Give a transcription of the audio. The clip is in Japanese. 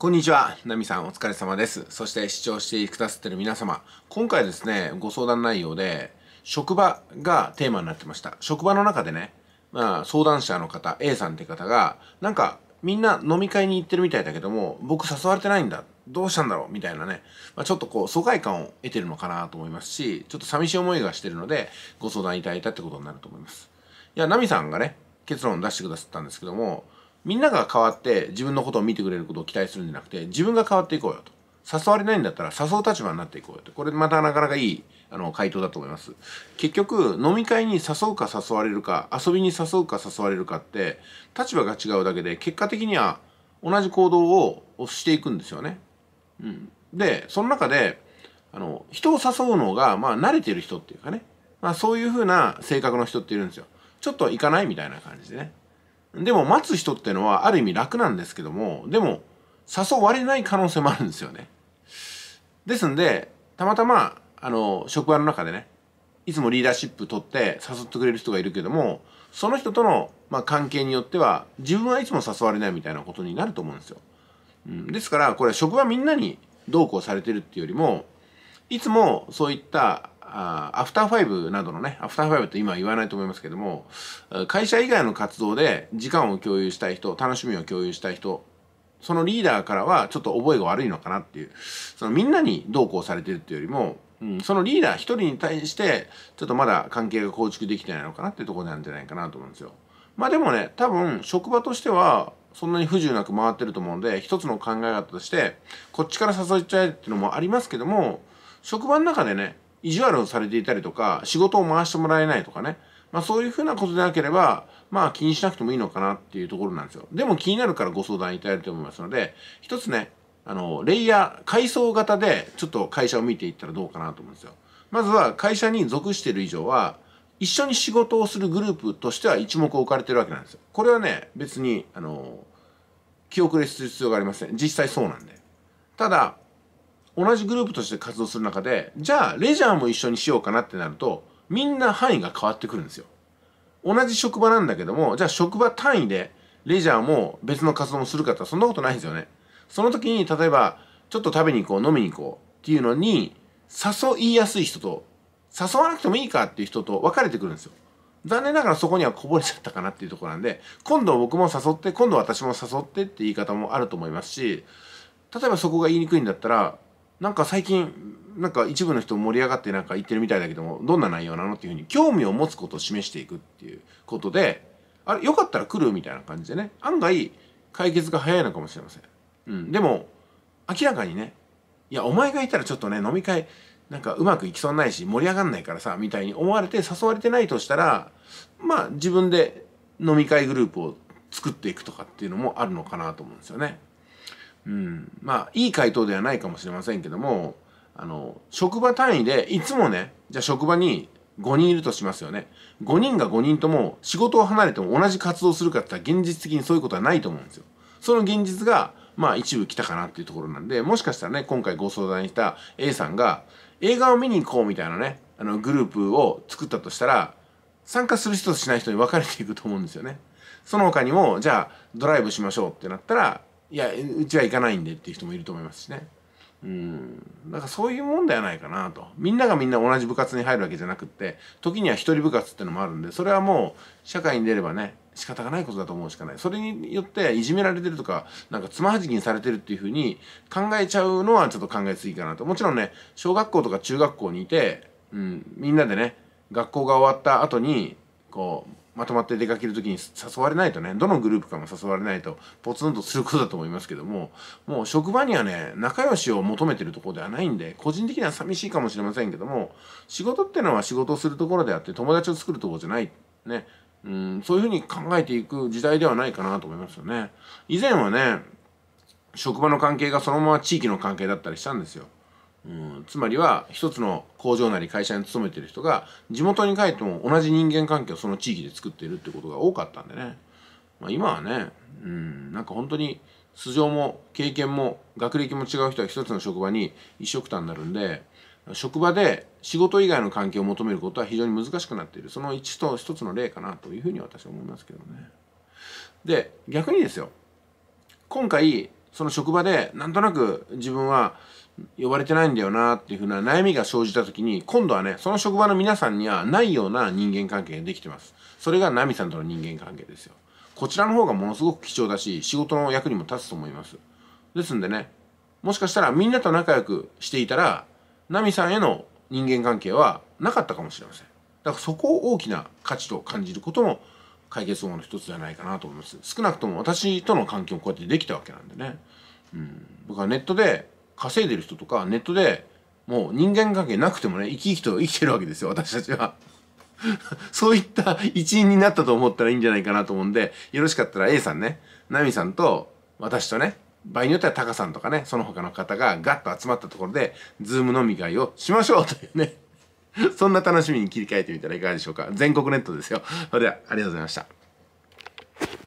こんにちは。ナミさんお疲れ様です。そして視聴してくださってる皆様。今回ですね、ご相談内容で、職場がテーマになってました。職場の中でね、まあ、相談者の方、A さんって方が、なんか、みんな飲み会に行ってるみたいだけども、僕誘われてないんだ。どうしたんだろうみたいなね。まあ、ちょっとこう、疎外感を得てるのかなと思いますし、ちょっと寂しい思いがしてるので、ご相談いただいたってことになると思います。いや、ナミさんがね、結論を出してくださったんですけども、みんなが変わって自分のことを見てくれることを期待するんじゃなくて自分が変わっていこうよと誘われないんだったら誘う立場になっていこうよとこれまたなかなかいいあの回答だと思います結局飲み会に誘うか誘われるか遊びに誘うか誘われるかって立場が違うだけで結果的には同じ行動をしていくんですよね、うん、でその中であの人を誘うのがまあ慣れてる人っていうかね、まあ、そういうふうな性格の人っているんですよちょっと行かないみたいな感じでねでも待つ人ってのはある意味楽なんですけども、でも誘われない可能性もあるんですよね。ですんで、たまたま、あの、職場の中でね、いつもリーダーシップ取って誘ってくれる人がいるけども、その人との、まあ、関係によっては、自分はいつも誘われないみたいなことになると思うんですよ。うん、ですから、これは職場みんなにどうこうされてるっていうよりも、いつもそういったあアフターファイブなどのね、アフターファイブって今言わないと思いますけども、会社以外の活動で時間を共有したい人、楽しみを共有したい人、そのリーダーからはちょっと覚えが悪いのかなっていう、そのみんなにどうこうされてるっていうよりも、うん、そのリーダー一人に対して、ちょっとまだ関係が構築できてないのかなっていうところなんじゃないかなと思うんですよ。まあでもね、多分職場としては、そんなに不自由なく回ってると思うんで、一つの考え方として、こっちから誘っちゃえっていうのもありますけども、職場の中でね、意地悪をされていたりとか、仕事を回してもらえないとかね。まあそういうふうなことでなければ、まあ気にしなくてもいいのかなっていうところなんですよ。でも気になるからご相談いただいると思いますので、一つね、あの、レイヤー、階層型でちょっと会社を見ていったらどうかなと思うんですよ。まずは会社に属している以上は、一緒に仕事をするグループとしては一目置かれてるわけなんですよ。これはね、別に、あの、記憶にする必要がありません。実際そうなんで。ただ、同じグループとして活動する中でじゃあレジャーも一緒にしようかなってなるとみんな範囲が変わってくるんですよ同じ職場なんだけどもじゃあ職場単位でレジャーも別の活動もするかってそんなことないんですよねその時に例えばちょっと食べに行こう飲みに行こうっていうのに誘いやすい人と誘わなくてもいいかっていう人と分かれてくるんですよ残念ながらそこにはこぼれちゃったかなっていうところなんで今度僕も誘って今度私も誘ってって言い方もあると思いますし例えばそこが言いにくいんだったらなんか最近なんか一部の人盛り上がってなんか言ってるみたいだけどもどんな内容なのっていうふうに興味を持つことを示していくっていうことであれよかったら来るみたいな感じでね案外解決が早いのかもしれません、うん、でも明らかにねいやお前がいたらちょっとね飲み会なんかうまくいきそうないし盛り上がんないからさみたいに思われて誘われてないとしたらまあ自分で飲み会グループを作っていくとかっていうのもあるのかなと思うんですよね。うん、まあいい回答ではないかもしれませんけどもあの職場単位でいつもねじゃあ職場に5人いるとしますよね5人が5人とも仕事を離れても同じ活動するかって言ったら現実的にそういうことはないと思うんですよその現実がまあ一部来たかなっていうところなんでもしかしたらね今回ご相談した A さんが映画を見に行こうみたいなねあのグループを作ったとしたら参加する人としない人に分かれていくと思うんですよねその他にもじゃあドライブしましょうってなったらいやうちは行かないんでっていう人もいると思いますしねうんだからそういうもんではないかなとみんながみんな同じ部活に入るわけじゃなくって時には一人部活ってのもあるんでそれはもう社会に出ればね仕方がないことだと思うしかないそれによっていじめられてるとかなんかつまはじきにされてるっていうふうに考えちゃうのはちょっと考えすぎかなともちろんね小学校とか中学校にいて、うん、みんなでね学校が終わった後にこうまとまって出かける時に誘われないとね、どのグループかも誘われないと、ポツンとすることだと思いますけども、もう職場にはね、仲良しを求めてるところではないんで、個人的には寂しいかもしれませんけども、仕事ってのは仕事をするところであって、友達を作るところじゃない。ね。うん、そういうふうに考えていく時代ではないかなと思いますよね。以前はね、職場の関係がそのまま地域の関係だったりしたんですよ。うん、つまりは一つの工場なり会社に勤めてる人が地元に帰っても同じ人間関係をその地域で作っているってことが多かったんでね、まあ、今はね、うん、なんか本当に素性も経験も学歴も違う人は一つの職場に一緒くたになるんで職場で仕事以外の関係を求めることは非常に難しくなっているその一と一つの例かなというふうに私は思いますけどね。で逆にですよ今回その職場でなんとなく自分は呼ばれてないんだよなっていうふうな悩みが生じた時に今度はねその職場の皆さんにはないような人間関係ができてますそれがナミさんとの人間関係ですよこちらの方がものすごく貴重だし仕事の役にも立つと思いますですんでねもしかしたらみんなと仲良くしていたらナミさんへの人間関係はなかったかもしれませんだからそこを大きな価値と感じることも解決法の一つではないかなと思います少なくとも私との関係もこうやってできたわけなんでね、うん、僕はネットで稼いでる人とかネットでもう人間関係なくてもね生き生きと生きてるわけですよ私たちは。そういった一員になったと思ったらいいんじゃないかなと思うんでよろしかったら A さんねナミさんと私とね場合によってはタカさんとかねその他の方がガッと集まったところでズーム飲み会をしましょうというね そんな楽しみに切り替えてみたらいかがでしょうか全国ネットですよそれではありがとうございました